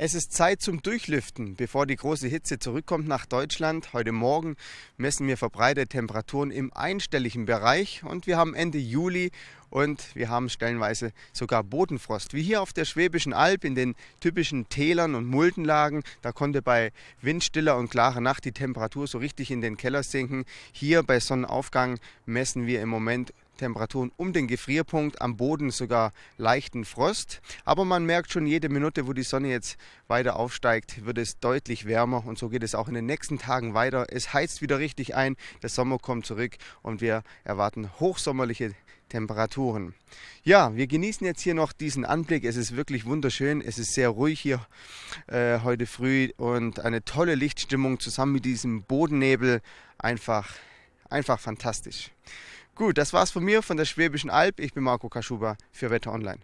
Es ist Zeit zum Durchlüften, bevor die große Hitze zurückkommt nach Deutschland. Heute Morgen messen wir verbreitete Temperaturen im einstelligen Bereich und wir haben Ende Juli und wir haben stellenweise sogar Bodenfrost. Wie hier auf der Schwäbischen Alb in den typischen Tälern und Muldenlagen. Da konnte bei windstiller und klarer Nacht die Temperatur so richtig in den Keller sinken. Hier bei Sonnenaufgang messen wir im Moment Temperaturen um den Gefrierpunkt, am Boden sogar leichten Frost. Aber man merkt schon, jede Minute, wo die Sonne jetzt weiter aufsteigt, wird es deutlich wärmer und so geht es auch in den nächsten Tagen weiter. Es heizt wieder richtig ein, der Sommer kommt zurück und wir erwarten hochsommerliche Temperaturen. Ja, wir genießen jetzt hier noch diesen Anblick. Es ist wirklich wunderschön. Es ist sehr ruhig hier äh, heute früh und eine tolle Lichtstimmung zusammen mit diesem Bodennebel. Einfach, einfach fantastisch. Gut, das war's von mir von der Schwäbischen Alb. Ich bin Marco Kaschuber für Wetter Online.